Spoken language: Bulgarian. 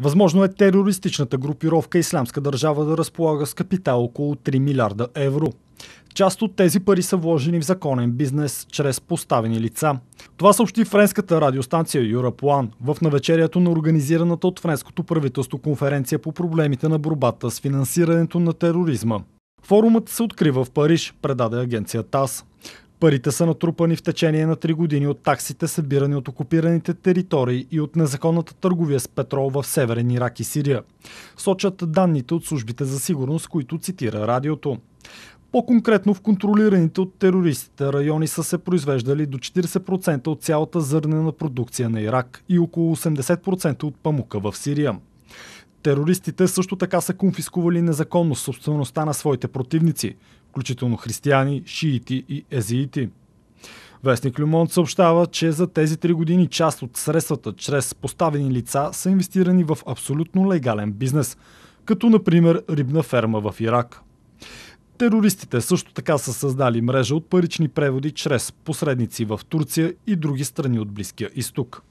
Възможно е терористичната групировка исламска държава да разполага с капитал около 3 милиарда евро. Част от тези пари са вложени в законен бизнес чрез поставени лица. Това съобщи френската радиостанция Юраплан в навечерието на организираната от френското правителство конференция по проблемите на борбата с финансирането на тероризма. Форумът се открива в Париж, предаде агенция ТАС. Парите са натрупани в течение на 3 години от таксите, събирани от окупираните територии и от незаконната търговия с петрол в Северен Ирак и Сирия. Сочат данните от службите за сигурност, които цитира радиото. По-конкретно в контролираните от терористите райони са се произвеждали до 40% от цялата зърнена продукция на Ирак и около 80% от памука в Сирия. Терористите също така са конфискували незаконно собствеността на своите противници, включително християни, шиити и езиити. Вестник Люмон съобщава, че за тези три години част от средствата чрез поставени лица са инвестирани в абсолютно легален бизнес, като например рибна ферма в Ирак. Терористите също така са създали мрежа от парични преводи чрез посредници в Турция и други страни от Близкия изток.